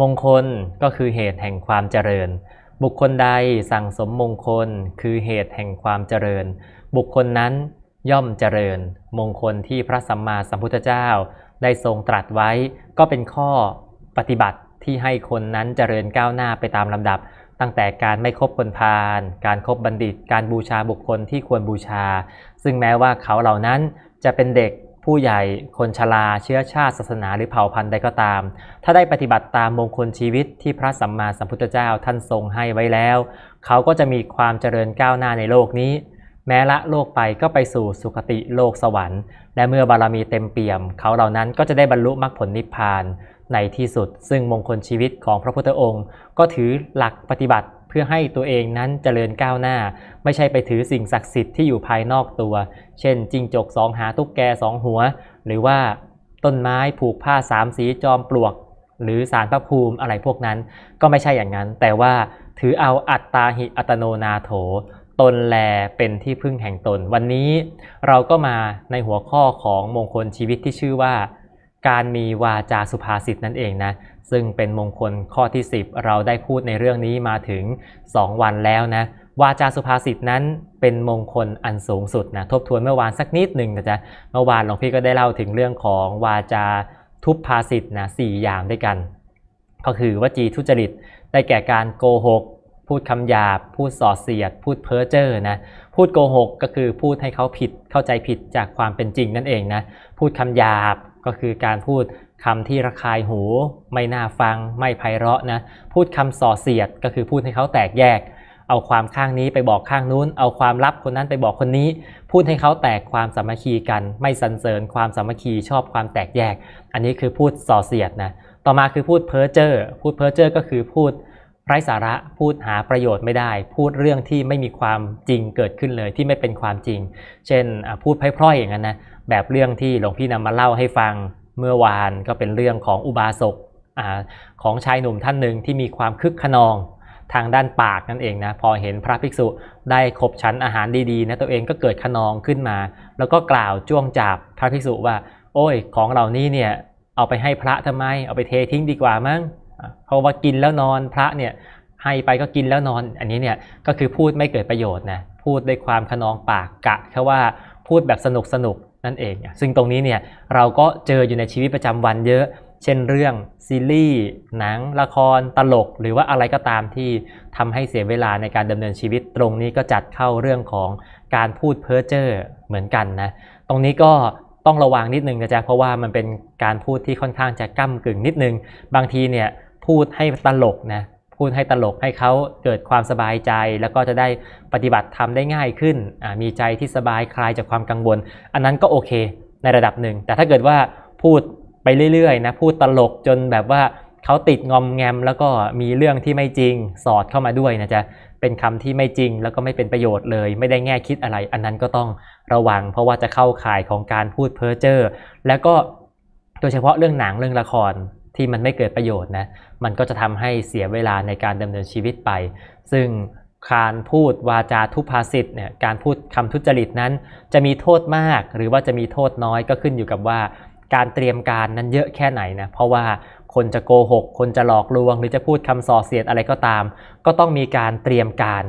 มงคลก็คือเหตุแห่งความเจริญ บุคคลใด สั่งสมมงคลคือเหตุแห่งความเจริญ บุคคลนั้นย่อมเจริญ มงคลที่พระสัมมาสัมพุทธเจ้า ได้ทรงตรัสไว้ ก็เป็นข้อปฏิบัติที่ให้คนนั้นเจริญก้าวหน้าไปตามลำดับ ตั้งแต่การไม่คบคนพาลการครบบัณฑิตการบูชาบุคคลที่ควรบูชา ซึ่งแม้ว่าเขาเหล่านั้นจะเป็นเด็กผู้ใหญ่คนชราเชื้อชาติศาสนาหรือเผ่าพันธุ์ใดก็ตาม ถ้าได้ปฏิบัติตามมงคลชีวิตที่พระสัมมาสัมพุทธเจ้าท่านทรงให้ไว้แล้ว เขาก็จะมีความเจริญก้าวหน้าในโลกนี้ แม้ละโลกไปก็ไปสู่สุคติโลกสวรรค์ และเมื่อบารมีเต็มเปี่ยม เขาเหล่านั้นก็จะได้บรรลุมรรคผลนิพพาน ในที่สุด ซึ่งมงคลชีวิตของพระพุทธองค์ ก็ถือหลักปฏิบัติพื่อให้ตัวเองนั้นเจริญก้าวหน้า ไม่ใช่ไปถือสิ่งศักดิ์สิทธิ์ที่อยู่ภายนอกตัว เช่นจิงจกสองหาตุ๊กแกสองหัว หรือว่าต้นไม้ผูกผ้าสามสีจอมปลวก หรือสารพระภูมิอะไรพวกนั้น ก็ไม่ใช่อย่างนั้น แต่ว่าถือเอาอัตตาหิอัตโนนาโถตนแลเป็นที่พึ่งแห่งตน วันนี้เราก็มาในหัวข้อของมงคลชีวิตที่ชื่อว่า การมีวาจาสุภาษิตนั่นเองนะซึ่งเป็นมงคลข้อที่ 10 เราได้พูดในเรื่องนี้มาถึง 2 วันแล้วนะวาจาสุภาษิตนั้น เป็นมงคลอันสูงสุดนะทบทวนเมื่อวานสักนิดหนึ่งนะจ๊ะเมื่อวานหลวงพี่ก็ได้เล่าถึงเรื่องของวาจาทุพภาษิตนะสี่อย่างด้วยกันก็คือวจีทุจริตได้แก่การโกหก พูดคำหยาบ พูดส่อเสียด พูดเพ้อเจ้อนะพูดโกหกก็คือพูดให้เขาผิดเข้าใจผิดจากความเป็นจริงนั่นเองนะพูดคำหยาบก็คือการพูดคำที่ระคายหูไม่น่าฟังไม่ไพเราะนะ พูดคำส่อเสียดก็คือพูดให้เขาแตกแยก เอาความข้างนี้ไปบอกข้างนู้นเอาความลับคนนั้นไปบอกคนนี้ พูดให้เขาแตกความสามัคคีกัน ไม่สรรเสริญความสามัคคีชอบความแตกแยก อันนี้คือพูดส่อเสียดนะต่อมาคือพูดเพ้อเจ้อพูดเพ้อเจ้อก็คือพูดไร้สาระพูดหาประโยชน์ไม่ได้ พูดเรื่องที่ไม่มีความจริงเกิดขึ้นเลยที่ไม่เป็นความจริง เช่นพูดไพร่ยอย่างนั้นนะแบบเรื่องที่หลวงพี่นำมาเล่าให้ฟังเมื่อวานก็เป็นเรื่องของอุบาสกอของชายหนุ่มท่านหนึ่งที่มีความคึกขนองทางด้านปากนั่นเองนะพอเห็นพระภิกษุได้ขบชั้นอาหารดีๆนะตัวเองก็เกิดขนองขึ้นมา แล้วก็กล่าวจ้วงจับพระภิกษุว่า โอ้ยของเหล่านี้เนี่ยเอาไปให้พระทำไมเอาไปเททิ้งดีกว่ามั้งเพราะว่ากินแล้วนอนพระเนี่ยให้ไปก็กินแล้วนอนอันนี้เนี่ยก็คือพูดไม่เกิดประโยชน์นะพูดด้วยความขนองปากกะแค่ว่าพูดแบบสนุกสนุกนั่นเองซึ่งตรงนี้เนี่ยเราก็เจออยู่ในชีวิตประจำวันเยอะ เช่นเรื่องซีรีส์หนังละครตลก หรือว่าอะไรก็ตามที่ทำให้เสียเวลาในการดำเนินชีวิตตรงนี้ก็จัดเข้าเรื่องของการพูดเพ้อเจ้อเหมือนกันนะตรงนี้ก็ต้องระวังนิดนึงนะจ๊ะเพราะว่ามันเป็นการพูดที่ค่อนข้างจะก้ากึ่งนิดนึง บางทีเนี่ยพูดให้ตลกนะพูดให้ตลกให้เขาเกิดความสบายใจ แล้วก็จะได้ปฏิบัติทำได้ง่ายขึ้นมีใจที่สบายคลายจากความกังวล อันนั้นก็โอเคในระดับหนึ่ง แต่ถ้าเกิดว่าพูดไปเรื่อยๆนะพูดตลกจนแบบว่าเขาติดงอมแงม แล้วก็มีเรื่องที่ไม่จริงสอดเข้ามาด้วยนะจ๊ะเป็นคำที่ไม่จริง แล้วก็ไม่เป็นประโยชน์เลย ไม่ได้แง่คิดอะไร อันนั้นก็ต้องระวัง เพราะว่าจะเข้าข่ายของการพูดเพ้อเจ้อแล้วก็โดยเฉพาะเรื่องหนังเรื่องละครที่มันไม่เกิดประโยชน์นะมันก็จะทำให้เสียเวลาในการดำเนินชีวิตไป ซึ่งการพูดวาจาทุพาษิตเนี่ย การพูดคำทุจริตนั้น จะมีโทษมาก หรือว่าจะมีโทษน้อยก็ขึ้นอยู่กับว่าการเตรียมการนั้นเยอะแค่ไหนนะ เพราะว่าคนจะโกหก คนจะหลอกลวง หรือจะพูดคำส่อเสียดอะไรก็ตาม ก็ต้องมีการเตรียมการ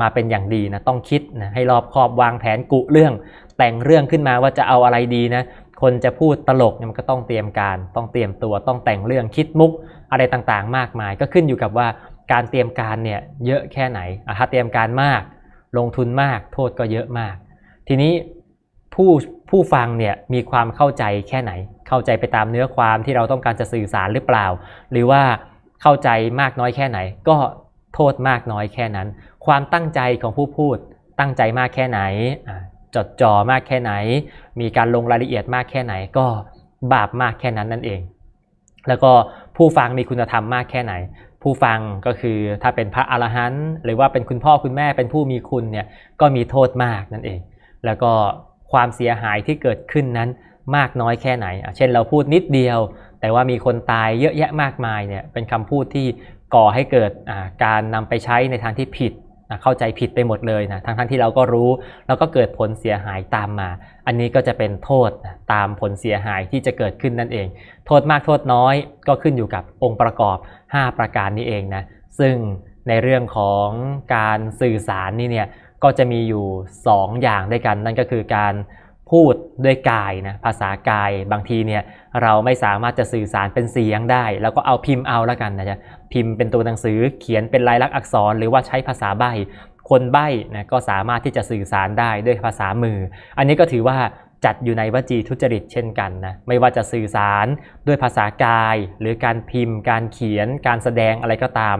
มาเป็นอย่างดีนะ ต้องคิดนะ ให้รอบคอบวางแผนกุเรื่อง แต่งเรื่องขึ้นมาว่าจะเอาอะไรดีนะ คนจะพูดตลกเนี่ยมันก็ต้องเตรียมการ ต้องเตรียมตัว ต้องแต่งเรื่อง คิดมุกอะไรต่างๆ มากมาย ก็ขึ้นอยู่กับว่าการเตรียมการเนี่ยเยอะแค่ไหนถ้าเตรียมการมาก ลงทุนมาก โทษก็เยอะมาก ทีนี้ผู้ผู้ฟังเนี่ยมีความเข้าใจแค่ไหน เข้าใจไปตามเนื้อความที่เราต้องการจะสื่อสารหรือเปล่า หรือว่าเข้าใจมากน้อยแค่ไหน ก็โทษมากน้อยแค่นั้น ความตั้งใจของผู้พูดตั้งใจมากแค่ไหน จดจ่อมากแค่ไหน มีการลงรายละเอียดมากแค่ไหน ก็บาปมากแค่นั้นนั่นเอง แล้วก็ผู้ฟังมีคุณธรรมมากแค่ไหน ผู้ฟังก็คือถ้าเป็นพระอรหันต์หรือว่าเป็นคุณพ่อคุณแม่เป็นผู้มีคุณเนี่ยก็มีโทษมากนั่นเอง แล้วก็ความเสียหายที่เกิดขึ้นนั้นมากน้อยแค่ไหน เช่นเราพูดนิดเดียว แต่ว่ามีคนตายเยอะแยะมากมายเนี่ยเป็นคำพูดที่ก่อให้เกิดการนำไปใช้ในทางที่ผิดเข้าใจผิดไปหมดเลยนะทั้งทั้งที่เราก็รู้ แล้วก็เกิดผลเสียหายตามมา อันนี้ก็จะเป็นโทษตามผลเสียหายที่จะเกิดขึ้นนั่นเอง โทษมากโทษน้อยก็ขึ้นอยู่กับองค์ประกอบ 5 ประการนี้เองนะซึ่งในเรื่องของการสื่อสารนี่เนี่ยก็จะมีอยู่ 2 อย่างด้วยกัน นั่นก็คือการพูดด้วยกายนะภาษากายบางทีเนี่ยเราไม่สามารถจะสื่อสารเป็นเสียงได้แล้วก็เอาพิมพ์เอาแล้วกันนะจ๊ะพิมพ์เป็นตัวหนังสือ เขียนเป็นลายลักษณ์อักษร หรือว่าใช้ภาษาใบคนใบนะก็สามารถที่จะสื่อสารได้ด้วยภาษามือ อันนี้ก็ถือว่าจัดอยู่ในวจีทุจริตเช่นกันนะ ไม่ว่าจะสื่อสารด้วยภาษากาย หรือการพิมพ์ การเขียน การแสดงอะไรก็ตาม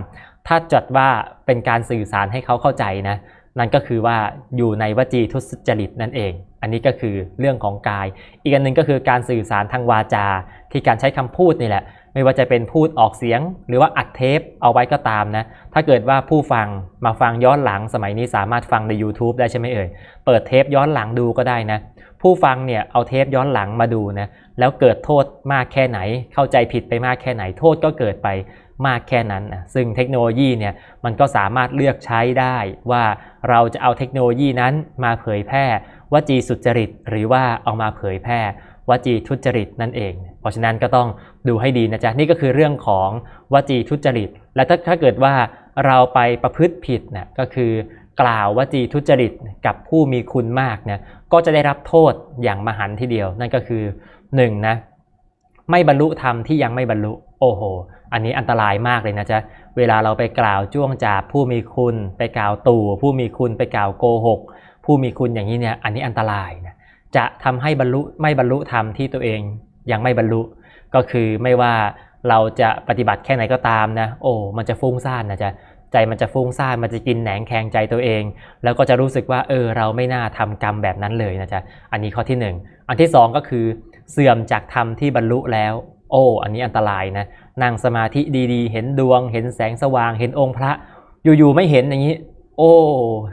ถ้าจัดว่าเป็นการสื่อสารให้เขาเข้าใจนะ นั่นก็คือว่าอยู่ในวจีทุจริตนั่นเอง อันนี้ก็คือเรื่องของกาย อีกอันหนึ่งก็คือการสื่อสารทางวาจา ที่การใช้คำพูดนี่แหละไม่ว่าจะเป็นพูดออกเสียงหรือว่าอัดเทปเอาไว้ก็ตามนะถ้าเกิดว่าผู้ฟังมาฟังย้อนหลังสมัยนี้สามารถฟังใน YouTube ได้ใช่ไหมเอ่ยเปิดเทปย้อนหลังดูก็ได้นะผู้ฟังเนี่ยเอาเทปย้อนหลังมาดูนะแล้วเกิดโทษมากแค่ไหน เข้าใจผิดไปมากแค่ไหนโทษก็เกิดไปมากแค่นั้นนะซึ่งเทคโนโลยีเนี่ยมันก็สามารถเลือกใช้ได้ ว่าเราจะเอาเทคโนโลยีนั้นมาเผยแพร่ว่าจีสุจริตหรือว่าเอามาเผยแพร่วจีทุจริตนั่นเอง เพราะฉะนั้นก็ต้องดูให้ดีนะจ๊ะ นี่ก็คือเรื่องของวจีทุจริต และถ้าถ้าเกิดว่าเราไปประพฤติผิดนะก็คือ กล่าววจีทุจริตกับผู้มีคุณมากนะก็จะได้รับโทษอย่างมหันทีเดียว นั่นก็คือ1นนะไม่บรรลุธรรมที่ยังไม่บรรลุโอ้โหอันนี้อันตรายมากเลยนะจ๊ะ เวลาเราไปกล่าวจ้วงจาผู้มีคุณไปกล่าวตู่ผู้มีคุณไปกล่าวโกหกผู้มีคุณอย่างนี้เนี่ยอันนี้อันตรายนะจะทำให้บรรลุไม่บรรลุธรรมที่ตัวเองยังไม่บรรลุก็คือไม่ว่าเราจะปฏิบัติแค่ไหนก็ตามนะ โอ้มันจะฟุ้งซ่านนะจ๊ะใจมันจะฟุ้งซ่านมันจะกินแหนงแคงใจตัวเอง แล้วก็จะรู้สึกว่า เออเราไม่น่าทำกรรมแบบนั้นเลยนะจ๊ะอันนี้ข้อที่ 1 อันที่ 2 ก็คือเสื่อมจากธรรมที่บรรลุแล้ว โอ้ อันนี้อันตรายนะนั่งสมาธิดีๆ เห็นดวง เห็นแสงสว่างเห็นองค์พระ อยู่ๆไม่เห็นอย่างนี้ โอ้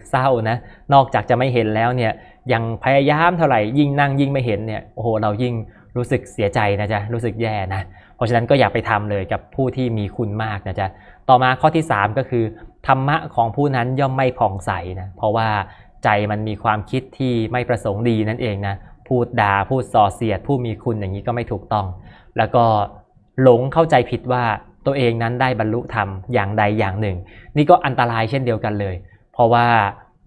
เศร้านะ นอกจากจะไม่เห็นแล้วเนี่ยยังพยายามเท่าไหร่ยิ่งนั่งยิ่งไม่เห็นเนี่ยโอ้โห เรายิ่งรู้สึกเสียใจนะจ๊ะรู้สึกแย่นะเพราะฉะนั้นก็อย่าไปทำเลยกับผู้ที่มีคุณมากนะจ๊ะต่อมาข้อที่ 3 ก็คือ ธรรมะของผู้นั้นย่อมไม่ผ่องใสนะเพราะว่าใจมันมีความคิดที่ไม่ประสงค์ดีนั่นเองนะพูดดา่าพูดส่อเสียด ผู้มีคุณอย่างนี้ก็ไม่ถูกต้อง แล้วก็หลงเข้าใจผิดว่าตัวเองนั้นได้บรรลุธรรมอย่างใดอย่างหนึ่ง นี่ก็อันตรายเช่นเดียวกันเลย เพราะว่า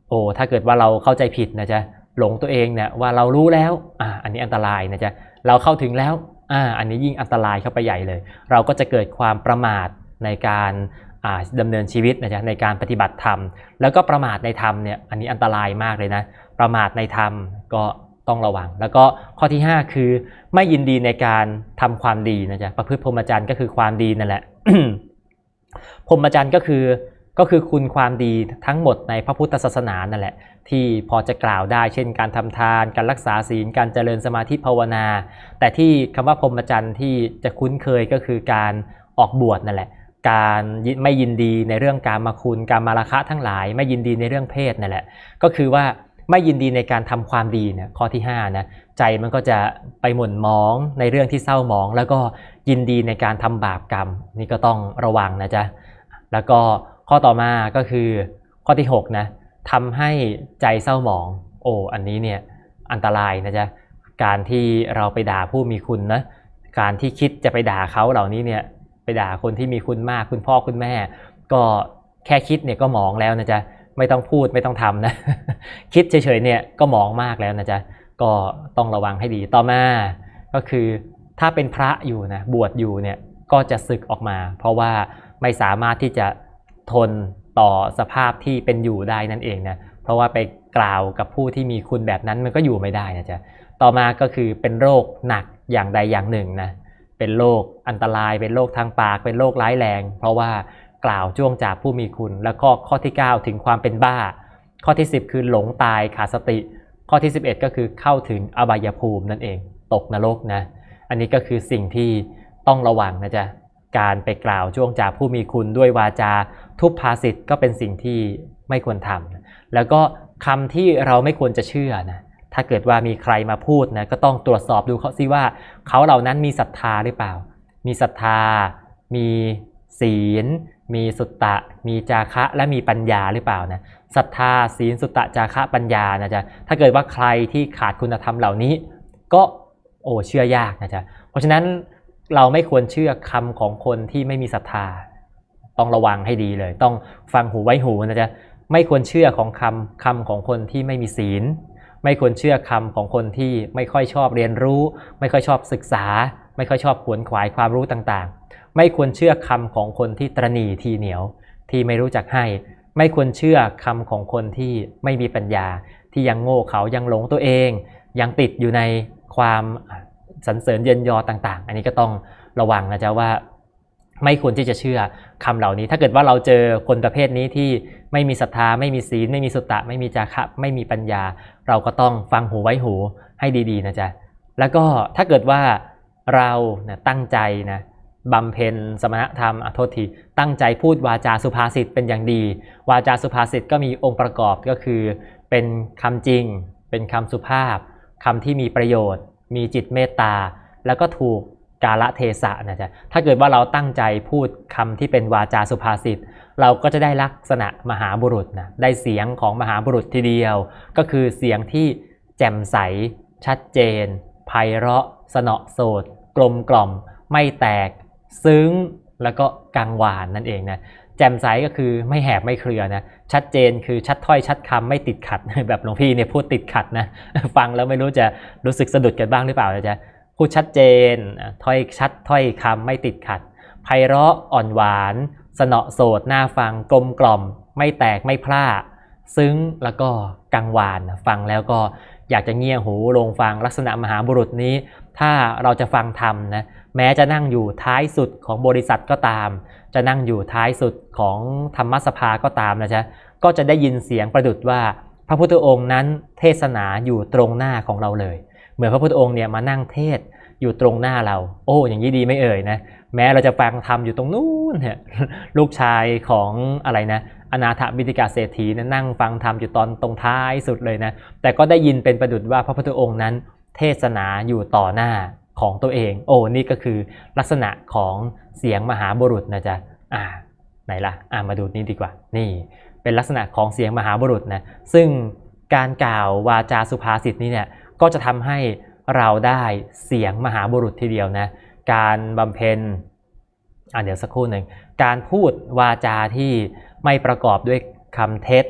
โอ้ถ้าเกิดว่าเราเข้าใจผิดนะจ๊ะหลงตัวเองเนี่ยว่าเรารู้แล้วอ่าอันนี้อันตรายนะจ๊ะ เราเข้าถึงแล้วอ่าอันนี้ยิ่งอันตรายเข้าไปใหญ่เลย เราก็จะเกิดความประมาทในการดำเนินชีวิตนะจ๊ะในการปฏิบัติธรรม แล้วก็ประมาทในธรรมเนี่ย อันนี้อันตรายมากเลยนะ ประมาทในธรรมก็ต้องระวัง แล้วก็ข้อที่ 5 คือไม่ยินดีในการทำความดีนะจ๊ะ ประพฤติพรหมจรรย์ก็คือความดีนั่นแหละ พรหมจรรย์ก็คือก็คือคุณความดีทั้งหมดในพระพุทธศาสนานั่นแหละ ที่พอจะกล่าวได้ เช่น การทำทาน การรักษาศีล การเจริญสมาธิภาวนา แต่ที่คำว่าพรหมจรรย์ที่จะคุ้นเคยก็คือการออกบวชนั่นแหละ การไม่ยินดีในเรื่องการมาคุณการมาราคะทั้งหลาย ไม่ยินดีในเรื่องเพศนั่นแหละก็คือว่าไม่ยินดีในการทำความดีเนี่ยข้อที่5นะใจมันก็จะไปหม่นมองในเรื่องที่เศร้าหมอง แล้วก็ยินดีในการทำบาปกรรม นี่ก็ต้องระวังนะจ๊ะแล้วก็ข้อต่อมาก็คือข้อที่6นะทำให้ใจเศร้าหมองโอ้อันนี้เนี่ยอันตรายนะจ๊ะการที่เราไปด่าผู้มีคุณนะการที่คิดจะไปด่าเขาเหล่านี้เนี่ยไปด่าคนที่มีคุณมากคุณพ่อคุณแม่ ก็แค่คิดเนี่ยก็หมองแล้วนะจ๊ะไม่ต้องพูดไม่ต้องทำนะคิดเฉยๆเนี่ยก็หมองมากแล้วนะจ๊ะก็ต้องระวังให้ดีต่อมา ก็คือถ้าเป็นพระอยู่นะบวชอยู่เนี่ยก็จะศึกออกมา เพราะว่าไม่สามารถที่จะทนต่อสภาพที่เป็นอยู่ได้นั่นเองนะ เพราะว่าไปกล่าวกับผู้ที่มีคุณแบบนั้นมันก็อยู่ไม่ได้นะจ๊ะ ต่อมาก็คือเป็นโรคหนักอย่างใดอย่างหนึ่งนะ เป็นโรคอันตราย เป็นโรคทางปาก เป็นโรคร้ายแรง เพราะว่า กล่าวจ้วงจากผู้มีคุณ แล้วก็ข้อที่ 9 ถึงความเป็นบ้า ข้อที่ 10 คือหลงตายขาดสติ ข้อที่ 11 ก็คือเข้าถึงอบายภูมินั่นเอง ตกนรกนะ อันนี้ก็คือสิ่งที่ต้องระวังนะจ๊ะ การไปกล่าวจ้วงจากผู้มีคุณด้วยวาจาทุพภาสิตก็เป็นสิ่งที่ไม่ควรทำ แล้วก็คำที่เราไม่ควรจะเชื่อนะ ถ้าเกิดว่ามีใครมาพูดนะก็ต้องตรวจสอบดูเขาซิว่า เขาเหล่านั้นมีศรัทธาหรือเปล่า มีศรัทธามีศีล มีสุตตะ มีจาคะและมีปัญญาหรือเปล่านะ ศรัทธาศีลสุตตะจาคะปัญญานะจ๊ะถ้าเกิดว่าใครที่ขาดคุณธรรมเหล่านี้ก็โอ้เชื่อยากนะจ๊ะเพราะฉะนั้นเราไม่ควรเชื่อคำของคนที่ไม่มีศรัทธาต้องระวังให้ดีเลยต้องฟังหูไว้หูนะจ๊ะไม่ควรเชื่อของคำคำของคนที่ไม่มีศีล ไม่ควรเชื่อคำของคนที่ไม่ค่อยชอบเรียนรู้ ไม่ค่อยชอบศึกษา ไม่ค่อยชอบขวนขวายความรู้ต่างๆ ไม่ควรเชื่อคำของคนที่ตรณีทีเหนียว ที่ไม่รู้จักให้ ไม่ควรเชื่อคำของคนที่ไม่มีปัญญาที่ยังโง่เขายังหลงตัวเอง ยังติดอยู่ในความสรรเสริญเย็นยอต่าง ๆ อันนี้ก็ต้องระวังนะจ๊ะว่าไม่ควรที่จะเชื่อคำเหล่านี้ ถ้าเกิดว่าเราเจอคนประเภทนี้ที่ไม่มีศรัทธาไม่มีศีลไม่มีสุตตะไม่มีจาคะไม่มีปัญญา เราก็ต้องฟังหูไว้หูให้ดีๆนะจ๊ะ แล้วก็ถ้าเกิดว่าเรานะตั้งใจนะบำเพ็ญสมณธรรมอโทษทีตั้งใจพูดวาจาสุภาษิตเป็นอย่างดี วาจาสุภาษิตก็มีองค์ประกอบก็คือ เป็นคำจริงเป็นคำสุภาพ คำที่มีประโยชน์ มีจิตเมตตาแล้วก็ถูกกาละเทศะนะจ๊ะถ้าเกิดว่าเราตั้งใจพูดคำที่เป็นวาจาสุภาษิต เราก็จะได้ลักษณะมหาบุรุษนะ ได้เสียงของมหาบุรุษทีเดียว ก็คือเสียงที่แจ่มใส ชัดเจน ไพเราะ สนอโสดกลมกล่อม ไม่แตก ซึ้ง แล้วก็กังวานนั่นเองนะ แจ่มใสก็คือไม่แหบไม่เครือนะ ชัดเจนคือชัดถ้อย ชัดคำไม่ติดขัด แบบหลวงพี่เนี่ยพูดติดขัดนะ ฟังแล้วไม่รู้จะรู้สึกสะดุดกันบ้างหรือเปล่านะจ๊ะพูดชัดเจน ถ้อยชัด ถ้อยคำไม่ติดขัด ไพเราะอ่อนหวานสนอโสดน่าฟัง กลมกล่อม ไม่แตกไม่พลาดซึ้งแล้วก็กังวานฟังแล้วก็อยากจะเงี่ยหูลงฟังลักษณะมหาบุรุษนี้ ถ้าเราจะฟังธรรมนะ แม้จะนั่งอยู่ท้ายสุดของบริษัทก็ตาม จะนั่งอยู่ท้ายสุดของธรรมสภาก็ตามนะจ๊ะ ก็จะได้ยินเสียงประดุดว่าพระพุทธองค์นั้นเทศนาอยู่ตรงหน้าของเราเลยเหมือนพระพุทธองค์เนี่ยมานั่งเทศอยู่ตรงหน้าเรา โอ้อย่างนี้ดีไม่เอ่ยนะ แม้เราจะฟังธรรมอยู่ตรงนู้นเนี่ย ลูกชายของอะไรนะ อนาถบิติกาเศรษฐีนะนั่งฟังธรรมอยู่ตอนตรงท้ายสุดเลยนะ แต่ก็ได้ยินเป็นประดุจว่าพระพุทธองค์นั้น เทศนาอยู่ต่อหน้าของตัวเอง โอ้นี่ก็คือลักษณะของเสียงมหาบุรุษนะจ๊ะ อ่าไหนละ่ะ อ่ามาดูนี้ดีกว่า นี่เป็นลักษณะของเสียงมหาบุรุษนะ ซึ่งการกล่าววาจาสุภาษิตนี้เนี่ยก็จะทำให้เราได้เสียงมหาบุรุษทีเดียวนะ การบำเพ็ญอ่าเดี๋ยวสักครู่หนึ่ง การพูดวาจาที่ไม่ประกอบด้วยคำเท็จ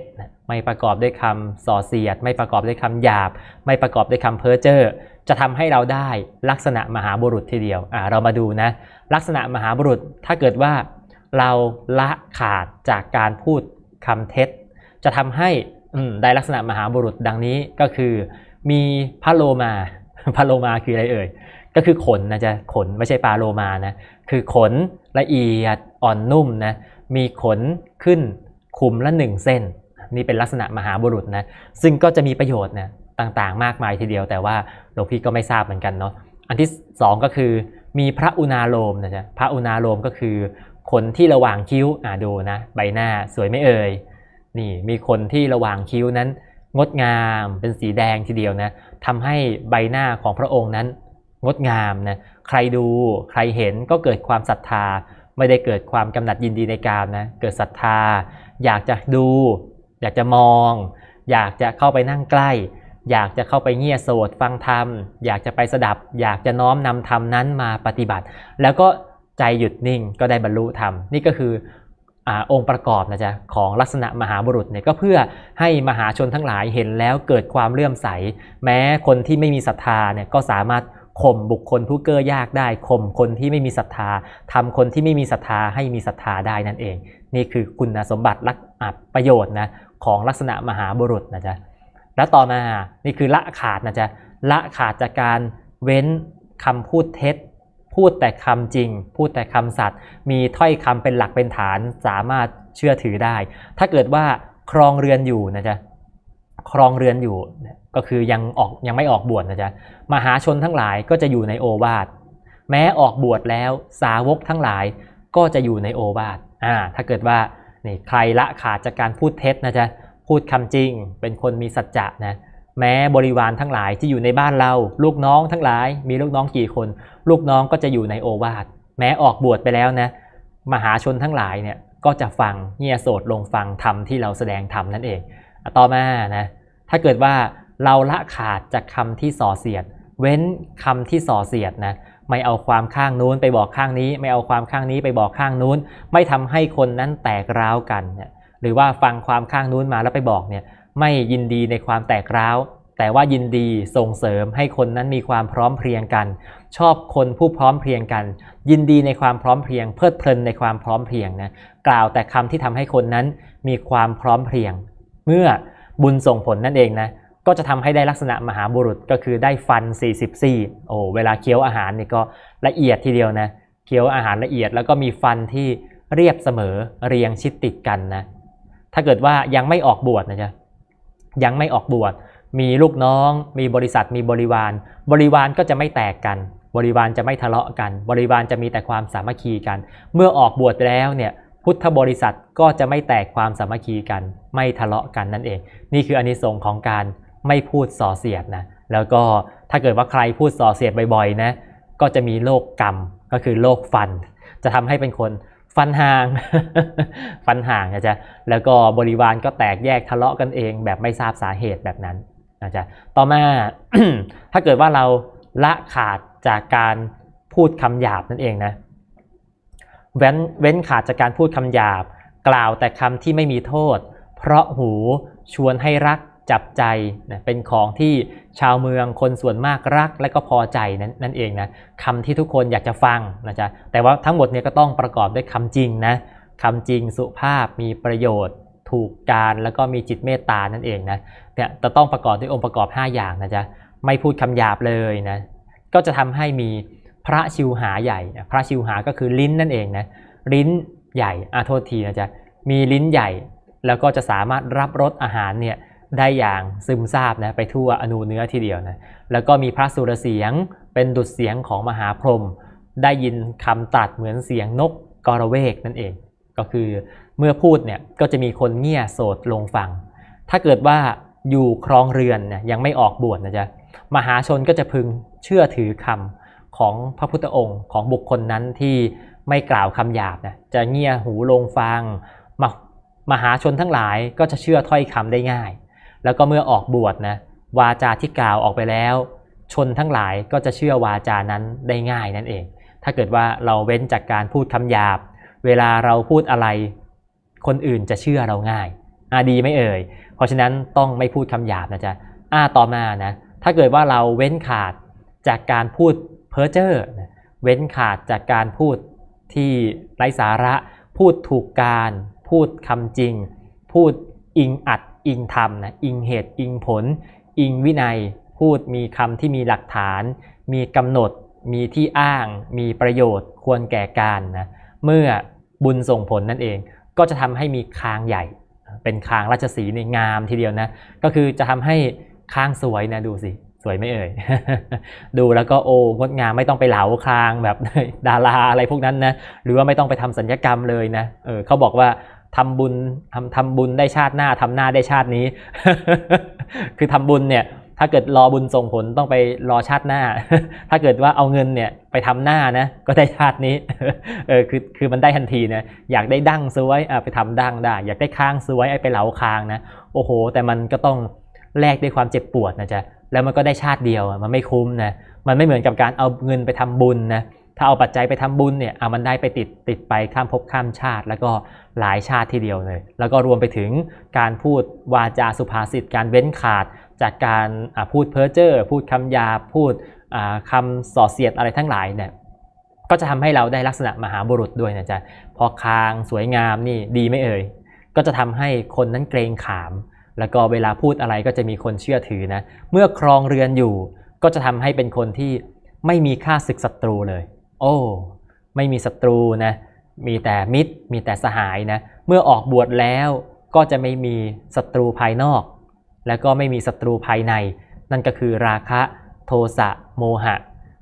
ไม่ประกอบด้วยคำส่อเสียด ไม่ประกอบด้วยคำหยาบ ไม่ประกอบด้วยคำเพ้อเจ้อ จะทำให้เราได้ลักษณะมหาบุรุษทีเดียว อ่า เรามาดูนะ ลักษณะมหาบุรุษ ถ้าเกิดว่าเราละขาดจากการพูดคำเท็จ จะทำให้ได้ลักษณะมหาบุรุษ ดังนี้ก็คือมีพระโลมา พระโลมาคืออะไรเอ่ย ก็คือขนนะจ๊ะ ขน ไม่ใช่ปลาโลมานะ คือขนละเอียด อ่อนนุ่มนะ มีขนขึ้นคุมละหนึ่งเส้น นี่เป็นลักษณะมหาบุรุษนะ ซึ่งก็จะมีประโยชน์นะ ต่างๆ มากมายทีเดียว แต่ว่าหลวงพี่ก็ไม่ทราบเหมือนกันเนาะ อันที่ 2 ก็คือมีพระอุณาโลมนะจ๊ะ พระอุณาโลมก็คือขนที่ระหว่างคิ้ว อ่าดูนะ ใบหน้าสวยไม่เอ่ย นี่ มีขนที่ระหว่างคิ้วนั้นงดงามเป็นสีแดงทีเดียวนะทำให้ใบหน้าของพระองค์นั้น งดงามนะใครดูใครเห็นก็เกิดความศรัทธาไม่ได้เกิดความกำหนัดยินดีในการนะเกิดศรัทธา อยากจะดู อยากจะมอง อยากจะเข้าไปนั่งใกล้ อยากจะเข้าไปเงี่ยโสดฟังธรรม อยากจะไปสดับ อยากจะน้อมนำธรรมนั้นมาปฏิบัติ แล้วก็ใจหยุดนิ่งก็ได้บรรลุธรรมนี่ก็คือองค์ประกอบนะจ๊ะของลักษณะมหาบุรุษเนี่ยก็เพื่อให้มหาชนทั้งหลายเห็นแล้วเกิดความเลื่อมใส แม้คนที่ไม่มีศรัทธาเนี่ยก็สามารถข่มบุคคลผู้เก้อยากได้ข่มคนที่ไม่มีศรัทธา ทำคนที่ไม่มีศรัทธา ให้มีศรัทธาได้นั่นเอง นี่คือคุณสมบัติลักอับประโยชน์นะของลักษณะมหาบุรุษนะจ๊ะและต่อมานี่คือละขาดนะจ๊ะละขาดจากการเว้นคำพูดเท็จพูดแต่คำจริง พูดแต่คำสัตย์มีถ้อยคำเป็นหลักเป็นฐานสามารถเชื่อถือได้ ถ้าเกิดว่าครองเรือนอยู่นะจ๊ะครองเรือนอยู่ก็คือยังออกยังไม่ออกบวชนะจ๊ะมหาชนทั้งหลายก็จะอยู่ในโอวาท แม้ออกบวชแล้วสาวกทั้งหลายก็จะอยู่ในโอวาทอ่าถ้าเกิดว่านี่ใครละขาดจากการพูดเท็จนะจ๊ะพูดคำจริง เป็นคนมีสัจจะนะแม้บริวารทั้งหลายที่อยู่ในบ้านเรา ลูกน้องทั้งหลาย มีลูกน้องกี่คน ลูกน้องก็จะอยู่ในโอวาทแม้ออกบวชไปแล้วนะมหาชนทั้งหลายเนี่ยก็จะฟังเงียโสดลงฟังธรรมที่เราแสดงธรรมนั่นเองต่อมานะถ้าเกิดว่าเราละขาดจากคำที่ส่อเสียด เว้นคำที่ส่อเสียดนะไม่เอาความข้างนู้น ไปบอกข้างนี้ไม่เอาความข้างนี้ไปบอกข้างนู้น ไม่ทำให้คนนั้นแตกร้าวกันเนี่ยหรือว่าฟังความข้างนู้นมาแล้วไปบอกเนี่ยไม่ยินดีในความแตกร้าว แต่ว่ายินดีส่งเสริมให้คนนั้นมีความพร้อมเพรียงกัน ชอบคนผู้พร้อมเพรียงกัน ยินดีในความพร้อมเพรียง เพลิดเพลินในความพร้อมเพรียงนะกล่าวแต่คำที่ทำให้คนนั้นมีความพร้อมเพรียง เมื่อบุญส่งผลนั่นเองนะ ก็จะทำให้ได้ลักษณะมหาบุรุษก็คือได้ฟัน 4 4ี่โอ้เวลาเคี้ยวอาหารนี่ก็ละเอียดทีเดียวนะ เคี้ยวอาหารละเอียดแล้วก็มีฟันที่เรียบเสมอเรียงชิดติดกันนะ ถ้าเกิดว่ายังไม่ออกบวชนะจ๊ะยังไม่ออกบวช มีลูกน้อง มีบริษัท มีบริวาร บริวารก็จะไม่แตกกัน บริวารจะไม่ทะเลาะกัน บริวารจะมีแต่ความสามัคคีกัน เมื่อออกบวชแล้วเนี่ย พุทธบริษัทก็จะไม่แตกความสามัคคีกัน ไม่ทะเลาะกันนั่นเอง นี่คืออนิสงค์ของการไม่พูดส่อเสียดนะ แล้วก็ถ้าเกิดว่าใครพูดส่อเสียดบ่อยๆนะ ก็จะมีโรคกรรม ก็คือโรคฟัน จะทำให้เป็นคนฟันห่าง ฟันห่างนะจ๊ะแล้วก็บริวารก็แตกแยกทะเลาะกันเองแบบไม่ทราบสาเหตุแบบนั้นนะจ๊ะต่อมาถ้าเกิดว่าเราละขาดจากการพูดคำหยาบนั่นเองนะ เว้นเว้นขาดจากการพูดคำหยาบกล่าวแต่คำที่ไม่มีโทษ เพราะหูชวนให้รักจับใจนะเป็นของที่ชาวเมืองคนส่วนมากรัก และก็พอใจ นั่นนั่นเองนะคำที่ทุกคนอยากจะฟังนะจ๊ะแต่ว่าทั้งหมดเนี่ยก็ต้องประกอบด้วยคำจริงนะคำจริงสุภาพ มีประโยชน์ ถูกการแล้วก็มีจิตเมตตานั่นเองนะเนี่ยจะต้องประกอบด้วยองค์ประกอบ 5 อย่างนะจ๊ะไม่พูดคำหยาบเลยนะก็จะทำให้มีพระชิวหาใหญ่ พระชิวหาก็คือลิ้นนั่นเองนะลิ้นใหญ่อาโทษทีนะจ๊ะมีลิ้นใหญ่แล้วก็จะสามารถรับรสอาหารเนี่ยได้อย่างซึมซาบนะไปทั่วอนุเนื้อทีเดียวนะแล้วก็มีพระสุรเสียงเป็นดุจเสียงของมหาพรหมได้ยินคำตัดเหมือนเสียงนกกระเวกนั่นเอง ก็คือเมื่อพูดเนี่ยก็จะมีคนเงี่ยโสดลงฟัง ถ้าเกิดว่าอยู่ครองเรือนเนี่ยยังไม่ออกบวชนะจ๊ะมหาชนก็จะพึงเชื่อถือคำของพระพุทธองค์ของบุคคลนั้นที่ไม่กล่าวคำหยาบนะจะเงี่ยหูลงฟังมมหาชนทั้งหลายก็จะเชื่อถ้อยคำได้ง่ายแล้วก็เมื่อออกบวชนะวาจาที่กล่าวออกไปแล้ว ชนทั้งหลายก็จะเชื่อวาจานั้นได้ง่ายนั่นเอง ถ้าเกิดว่าเราเว้นจากการพูดคำหยาบ เวลาเราพูดอะไรคนอื่นจะเชื่อเราง่ายอาดีไม่เอ่ย เพราะฉะนั้นต้องไม่พูดคำหยาบนะจ๊ะอาต่อมานะถ้าเกิดว่าเราเว้นขาดจากการพูดเพ้อเจ้อเว้นขาดจากการพูดที่ไร้สาระ พูดถูกการ พูดคำจริง พูดอิงอัดอิงธรรมนะอิงเหตุ อิงผล อิงวินัยพูดมีคำที่มีหลักฐาน มีกำหนดมีที่อ้างมีประโยชน์ ควรแก่การนะเมื่อบุญส่งผลนั่นเอง ก็จะทำให้มีคางใหญ่เป็นคางราชสีในงามทีเดียวนะก็คือจะทำให้คางสวยนะดูสิสวยไม่เอ่ย ดูแล้วก็โอ้งดงามไม่ต้องไปเหลาคางแบบดาราอะไรพวกนั้นนะหรือว่าไม่ต้องไปทำสัญญกรรมเลยนะเออเขาบอกว่าทำบุญทำทำบุญได้ชาติหน้าทำหน้าได้ชาตินี้ คือทำบุญเนี่ยถ้าเกิดรอบุญส่งผลต้องไปรอชาติหน้า ถ้าเกิดว่าเอาเงินเนี่ยไปทำหน้านะก็ได้ชาตินี้เออคือคือมันได้ทันทีนะอยากได้ดั้งซวยอ่าไปทำดั้งได้อยากได้ค้างซวยไ้ไปเหลาค้างนะโอ้โห แต่มันก็ต้องแลกด้วยความเจ็บปวดนะจ๊ะแล้วมันก็ได้ชาติเดียวมันไม่คุ้มนะมันไม่เหมือนกับการเอาเงินไปทำบุญนะถ้าเอาปัจจัยไปทำบุญเนี่ยอ่ะมันได้ไปติดติดไปข้ามภพข้ามชาติ แล้วก็หลายชาติทีเดียวเลย แล้วก็รวมไปถึงการพูดวาจาสุภาษิต การเว้นขาดจากการพูดเพ้อเจ้อ พูดคำยาพูดคำส่อเสียดอะไรทั้งหลายเนี่ย ก็จะทำให้เราได้ลักษณะมหาบุรุษด้วยนะจ๊ะพอคางสวยงามนี่ดีไม่เอ่ย ก็จะทำให้คนนั้นเกรงขาม แล้วก็เวลาพูดอะไรก็จะมีคนเชื่อถือนะ เมื่อครองเรือนอยู่ ก็จะทำให้เป็นคนที่ไม่มีค่าศึกศัตรูเลยโอ้ไม่มีศัตรูนะมีแต่มิตรมีแต่สหายนะเมื่อออกบวชแล้วก็จะไม่มีศัตรูภายนอก และก็ไม่มีศัตรูภายใน นั่นก็คือราคะโทสะโมหะ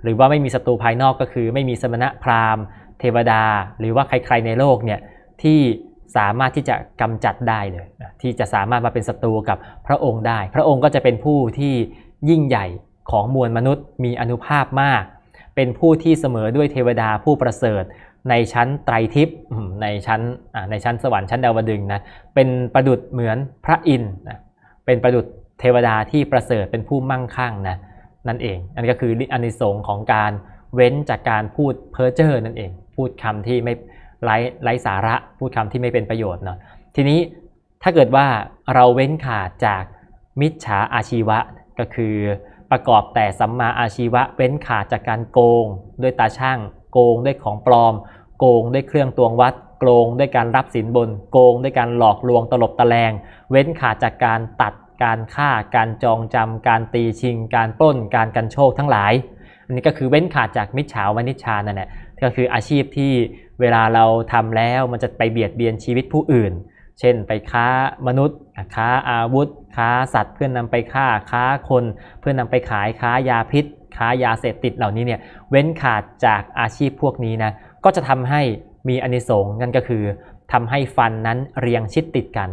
หรือว่าไม่มีศัตรูภายนอกก็คือ ไม่มีสมณะพราหมณ์เทวดา หรือว่าใครๆในโลกเนี่ยที่สามารถที่จะกำจัดได้เลยที่จะสามารถมาเป็นศัตรูกับพระองค์ได้ พระองค์ก็จะเป็นผู้ที่ยิ่งใหญ่ของมวลมนุษย์มีอนุภาพมากเป็นผู้ที่เสมอด้วยเทวดาผู้ประเสริฐ ในชั้นไตรทิพย์ในชั้นในชั้นสวรรค์ชั้นดาวดึงนะเป็นประดุษเหมือนพระอินทร์นะเป็นประดุษเทวดาที่ประเสริฐเป็นผู้มั่งคั่งนะนั่นเอง อันก็คืออานิสงส์ของการเว้นจากการพูดเพ้อเจ้อนั่นเอง พูดคำที่ไม่ไร้ไร้สาระพูดคำที่ไม่เป็นประโยชน์เนาะทีนี้ถ้าเกิดว่าเราเว้นขาดจากมิจฉาอาชีวะก็คือประกอบแต่สัมมาอาชีวะเว้นขาดจากการโกง ด้วยตาช่าง โกงด้วยของปลอมโกงด้วยเครื่องตวงวัดโกงด้วยการรับสินบน โกงด้วยการหลอกลวงตลบตะแลงเว้นขาดจากการตัดการฆ่าการจองจำ การตีชิง การปล้นการกันโชคทั้งหลาย อันนี้ก็คือเว้นขาดจากมิจฉาวณิชานั่นแหละก็คืออาชีพที่เวลาเราทำแล้วมันจะไปเบียดเบียนชีวิตผู้อื่นเช่น ไปค้ามนุษย์ ค้าอาวุธ ค้าสัตว์ เพื่อนนำไปฆ่าค้าคนเพื่อนนำไปขายค้ายาพิษ ค้ายาเสพติดเหล่านี้เนี่ยเว้นขาดจากอาชีพพวกนี้นะก็จะทำให้มีอนิสงส์นั่นก็คือ ทำให้ฟันนั้นเรียงชิดติดกัน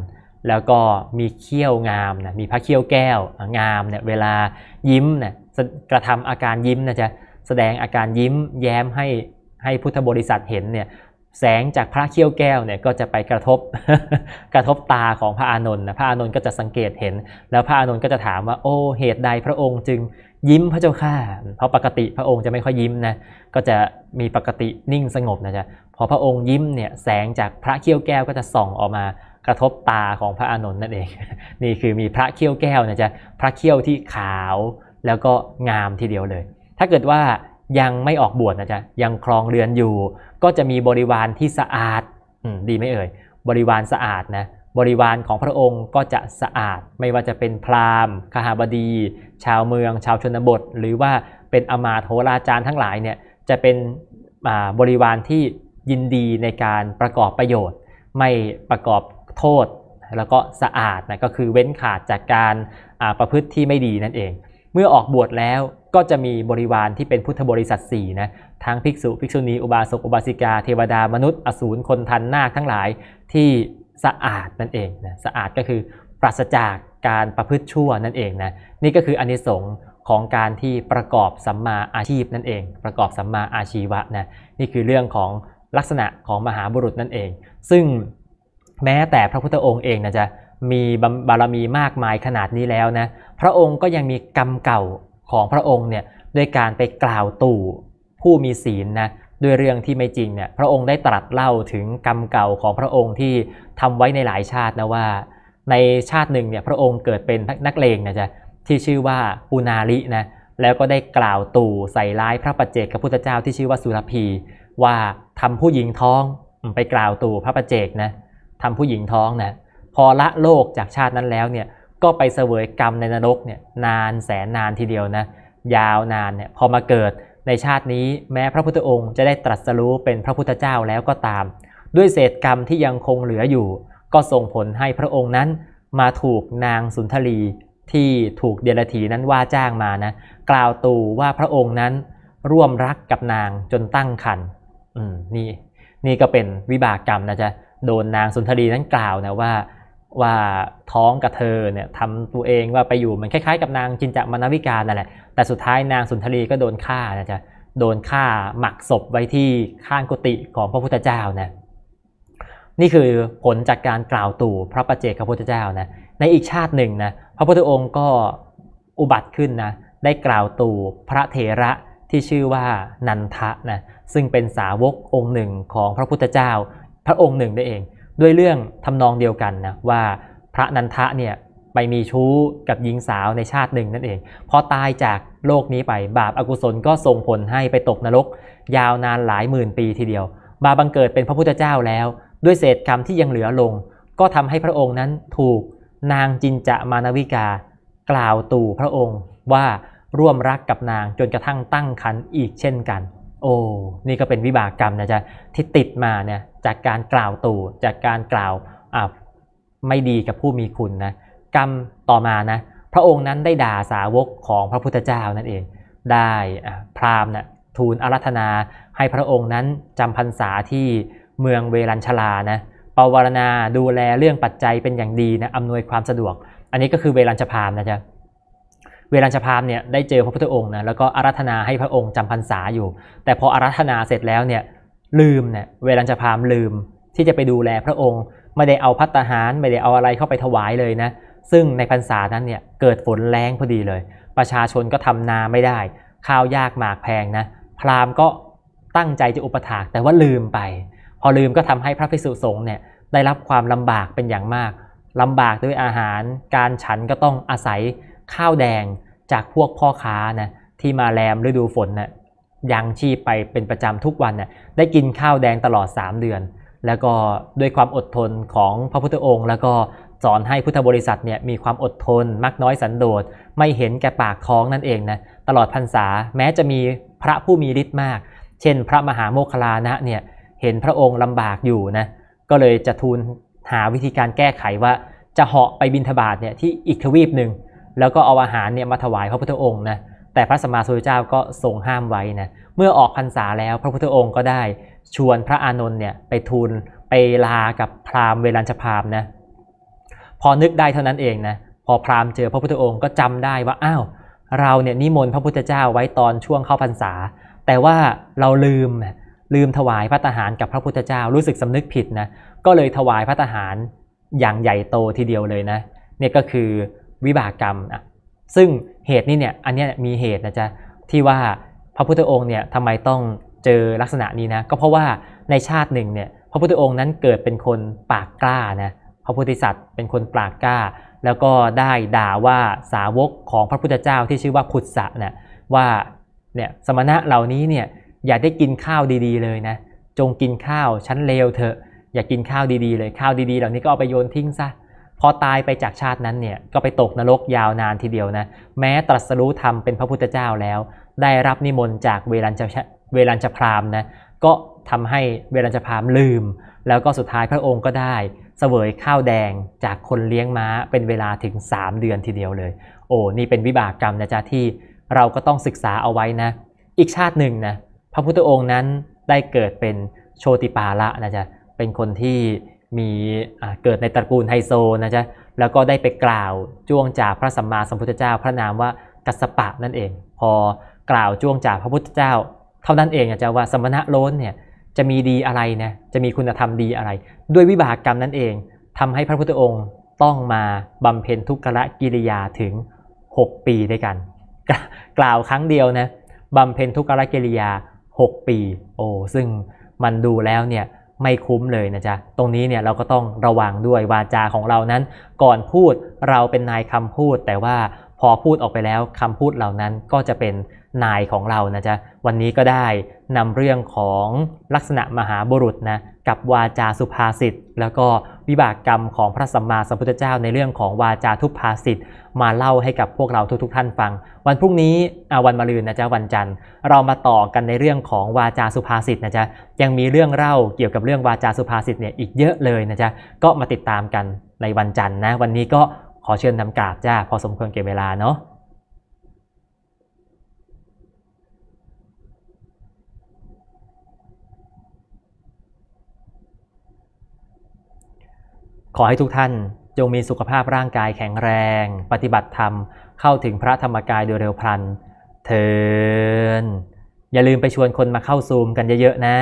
แล้วก็มีเขี้ยวงามนะมีพระเขี้ยวแก้วงามเนี่ยเวลายิ้มนะกระทำอาการยิ้มนะจะแสดงอาการยิ้มแย้มให้ให้พุทธบริษัทเห็นเนี่ยแสงจากพระเขี้ยวแก้วเนี่ยก็จะไปกระทบกระทบตาของพระอานนท์นะพระอานนท์ก็จะสังเกตเห็น แล้วพระอานนท์ก็จะถามว่าโอ้เหตุใดพระองค์จึงยิ้มพระเจ้าข้าเพราะปกติพระองค์จะไม่ค่อยยิ้มนะก็จะมีปกตินิ่งสงบนะจ๊ะพอพระองค์ยิ้มเนี่ยแสงจากพระเขี้ยวแก้วก็จะส่องออกมากระทบตาของพระอานนท์นั่นเองนี่คือมีพระเขี้ยวแก้วนะจ๊ะพระเขี้ยวที่ขาวแล้วก็งามทีเดียวเลย ถ้าเกิดว่ายังไม่ออกบวชนะจ๊ะยังครองเรือนอยู่ ก็จะมีบริวารที่สะอาดดีไม่เอ่ยบริวารสะอาดนะบริวารของพระองค์ก็จะสะอาด ไม่ว่าจะเป็นพราหมณ์ขหาบดี ชาวเมือง ชาวชนบท หรือว่าเป็นอมาโทราจารย์ทั้งหลายเนี่ยจะเป็นบริวารที่ยินดีในการประกอบประโยชน์ ไม่ประกอบโทษแล้วก็สะอาดนะก็คือเว้นขาดจากการประพฤติที่ไม่ดีนั่นเอง เมื่อออกบวชแล้วก็จะมีบริวารที่เป็นพุทธบริษัท4นะทั้งภิกษุภิกษุณีอุบาสกอุบาสิกาเทวดามนุษย์อสูรคนทันนาคทั้งหลายที่สะอาด นั่นเองนะ สะอาดก็คือปราศจากการประพฤติชั่วนั่นเองนะ นี่ก็คืออนิสงส์ของการที่ประกอบสัมมาอาชีพนั่นเอง ประกอบสัมมาอาชีวะนะ นี่คือเรื่องของลักษณะของมหาบุรุษนั่นเอง ซึ่งแม้แต่พระพุทธองค์เองนะจะมีบารมีมากมายขนาดนี้แล้วนะ พระองค์ก็ยังมีกรรมเก่าของพระองค์เนี่ยด้วยการไปกล่าวตู่ผู้มีศีลนะด้วยเรื่องที่ไม่จริงเนี่ยพระองค์ได้ตรัสเล่าถึงกรรมเก่าของพระองค์ที่ทำไว้ในหลายชาตินะว่า ในชาติหนึ่งเนี่ยพระองค์เกิดเป็นนักเลงนะจ๊ะที่ชื่อว่าปูนาลินะแล้วก็ได้กล่าวตู่ใส่ร้ายพระปัจเจกพระพุทธเจ้าที่ชื่อว่า สุรพีว่าทำผู้หญิงท้องไปกล่าวตู่พระปัจเจกนะทำผู้หญิงท้องนะพอละโลกจากชาตินั้นแล้วเนี่ยก็ไปเสวยกรรมในนรกเนี่ยนานแสนนานทีเดียวนะยาวนานเนี่ยพอมาเกิดในชาตินี้แม้พระพุทธองค์จะได้ตรัสรู้เป็นพระพุทธเจ้าแล้วก็ตาม ด้วยเศษกรรมที่ยังคงเหลืออยู่ ก็ส่งผลให้พระองค์นั้น มาถูกนางสุนทรีที่ถูกเดรัจฉีนั้นว่าจ้างมานะกล่าวตู่ว่าพระองค์นั้น ร่วมรักกับนางจนตั้งครรภ์นี่นี่ก็เป็นวิบากกรรมนะจ๊ะโดนนางสุนทรีนั้นกล่าวนะว่าว่าท้องกับเธอเนี่ยทำตัวเองว่าไปอยู่มันคล้ายๆกับนางจินจามนาวิกานั่นแหละแต่สุดท้ายนางสุนทรีก็โดนฆ่านะจ๊ะโดนฆ่าหมักศพ ไว้ที่ข้างกุฏิของพระพุทธเจ้านะนี่คือผลจากการกล่าวตู่พระประเจกพระพุทธเจ้านะในอีกชาติหนึ่งนะพระพุทธองค์ก็อุบัติขึ้นนะได้กล่าวตู่พระเถระที่ชื่อว่านันทะนะซึ่งเป็นสาวกองค์หนึ่งของพระพุทธเจ้า พระองค์หนึ่งได้เองด้วยเรื่องทำนองเดียวกันนะว่าพระนันทะเนี่ยไปมีชู้กับหญิงสาวในชาติหนึ่งนั่นเองพอตายจากโลกนี้ไปบาปอากุศลก็ส่งผลให้ไปตกนรก ยาวนานหลายหมื่นปีทีเดียวมาบังเกิดเป็นพระพุทธเจ้าแล้ว ด้วยเศษกรรมที่ยังเหลือลง ก็ทำให้พระองค์นั้นถูกนางจินจะมานวิกากล่าวตู่พระองค์ว่าร่วมรักกับนางจนกระทั่งตั้งคันอีกเช่นกันโอ้นี่ก็เป็นวิบากกรรมนะจ๊ะที่ติดมาเนี่ย จากการกล่าวตู่ จากการกล่าวไม่ดีกับผู้มีคุณนะกรรมต่อมานะ พระองค์นั้นได้ด่าสาวกของพระพุทธเจ้านั่นเอง ได้ พราหมณ์นะทูลอารัธนา ให้พระองค์นั้นจำพรรษาที่เมืองเวรัญชลานะปวารณาดูแลเรื่องปัจจัยเป็นอย่างดีนะ อำนวยความสะดวก อันนี้ก็คือเวรัญชพามนะจ๊ะเวรัญชพามเนี่ยได้เจอพระพุทธองค์นะแล้วก็อารัธนาให้พระองค์จำพรรษาอยู่ แต่พออารัธนาเสร็จแล้วเนี่ยลืมเนี่ยเวรัญชพามลืมที่จะไปดูแลพระองค์ ไม่ได้เอาพัตหารไม่ได้เอาอะไรเข้าไปถวายเลยนะซึ่งในพรรษานั้นเนี่ยเกิดฝนแรงพอดีเลย ประชาชนก็ทำนาไม่ได้ ข้าวยากหมากแพงนะพราหมณ์ก็ตั้งใจจะอุปถากแต่ว่าลืมไป พอลืมก็ทำให้พระภิกษุสงฆ์เนี่ยได้รับความลำบากเป็นอย่างมากลำบากด้วยอาหารการฉันก็ต้องอาศัยข้าวแดงจากพวกพ่อค้านะที่มาแรมฤดูฝนนะยังชีพไปเป็นประจำทุกวันนะได้กินข้าวแดงตลอด 3 เดือน แล้วก็ด้วยความอดทนของพระพุทธองค์ แล้วก็สอนให้พุทธบริษัทเนี่ยมีความอดทนมักน้อยสันโดษ ไม่เห็นแก่ปากค้องนั่นเองนะตลอดพรรษาแม้จะมีพระผู้มีฤทธิ์มาก เช่นพระมหาโมคคลานะเนี่ยเห็นพระองค์ลำบากอยู่นะก็เลยจะทูลหาวิธีการแก้ไขว่าจะเหาะไปบินทบาทเนี่ยที่อีกทวีปหนึ่งแล้วก็เอาอาหารเนี่ยมาถวายพระพุทธองค์นะ แต่พระสัมมาสัมพุทธเจ้าก็ทรงห้ามไว้นะ เมื่อออกพรรษาแล้วพระพุทธองค์ก็ได้ชวนพระอานนท์เนี่ยไปทูลไปลากับพราหมณ์เวรัญชพามนะ พอนึกได้เท่านั้นเองนะ พอพราหมณ์เจอพระพุทธองค์ก็จำได้ว่า อ้าว เราเนี่ยนิมนต์พระพุทธเจ้าไว้ตอนช่วงเข้าพรรษา แต่ว่าเราลืม ลืมถวายพระตาหารกับพระพุทธเจ้า รู้สึกสำนึกผิดนะ ก็เลยถวายพระตาหารอย่างใหญ่โตทีเดียวเลยนะ เนี่ยก็คือวิบากกรรมนะซึ่งเหตุนี้เนี่ย อันนี้มีเหตุนะจ๊ะ ที่ว่าพระพุทธองค์เนี่ยทำไมต้องเจอลักษณะนี้นะ ก็เพราะว่าในชาติหนึ่งเนี่ย พระพุทธองค์นั้นเกิดเป็นคนปากกล้านะ พระพุทธิสัตว์เป็นคนปากกล้า แล้วก็ได้ด่าว่าสาวกของพระพุทธเจ้าที่ชื่อว่าขุดสะนะว่าเนี่ยสมณะเหล่านี้เนี่ย อย่าได้กินข้าวดี ๆเลยนะ จงกินข้าวชั้นเลวเถอะ อย่ากินข้าวดีๆ เลย ข้าวดีๆเหล่านี้ก็เอาไปโยนทิ้งซะพอตายไปจากชาตินั้นเนี่ยก็ไปตกนรกยาวนานทีเดียวนะแม้ตรัสรู้ธรรมเป็นพระพุทธเจ้าแล้ว ได้รับนิมนต์จากเวรัญชเวรัญชพรามนะก็ทำให้เวรัญชพรามลืม แล้วก็สุดท้ายพระองค์ก็ได้เสวยข้าวแดงจากคนเลี้ยงม้าเป็นเวลาถึง 3 เดือนทีเดียวเลย โอ้นี่เป็นวิบากกรรมนะจ๊ะที่เราก็ต้องศึกษาเอาไว้นะ อีกชาติหนึ่งนะพระพุทธองค์นั้นได้เกิดเป็นโชติปาละนะจ๊ะเป็นคนที่มีเกิดในตระกูลไฮโซนะจ๊ะ แล้วก็ได้ไปกล่าวจ้วงจากพระสัมมาสัมพุทธเจ้า พระนามว่ากัสสปะนั่นเอง พอกล่าวจ้วงจากพระพุทธเจ้า เท่านั้นเองจะว่าสมณะล้นเนี่ยจะมีดีอะไรนะ จะมีคุณธรรมดีอะไร ด้วยวิบากกรรมนั่นเอง ทำให้พระพุทธองค์ต้องมาบำเพ็ญทุกขละกิริยาถึง 6 ปีด้วยกัน กล่าวครั้งเดียวนะบำเพ็ญทุกขละกิริยา 6 ปีโอ้ซึ่งมันดูแล้วเนี่ยไม่คุ้มเลยนะจ๊ะ ตรงนี้เนี่ยเราก็ต้องระวังด้วยวาจาของเรานั้น ก่อนพูดเราเป็นนายคำพูด แต่ว่าพอพูดออกไปแล้วคำพูดเหล่านั้นก็จะเป็นนายของเรานะจ๊ะ วันนี้ก็ได้นำเรื่องของลักษณะมหาบุรุษนะกับวาจาสุภาษิตแล้วก็วิบากกรรมของพระสัมมาสัมพุทธเจ้าในเรื่องของวาจาทุพภาษิตมาเล่าให้กับพวกเราทุกๆทท่านฟัง วันพรุ่งนี้วันมะรืนนะจ๊ะวันจันทร์เรามาต่อกันในเรื่องของวาจาสุภาษิตนะจ๊ะยังมีเรื่องเล่าเกี่ยวกับเรื่องวาจาสุภาษิตเนี่ยอีกเยอะเลยนะจ๊ะก็มาติดตามกันในวันจันทร์นะวันนี้ก็ขอเชิญนำกราบจ้าพอสมควรเก็บเวลาเนาะขอให้ทุกท่าน จงมีสุขภาพร่างกายแข็งแรง ปฏิบัติธรรมเข้าถึงพระธรรมกายโดยเร็วพลันเถินอย่าลืมไปชวนคนมาเข้าซูมกันเยอะๆนะ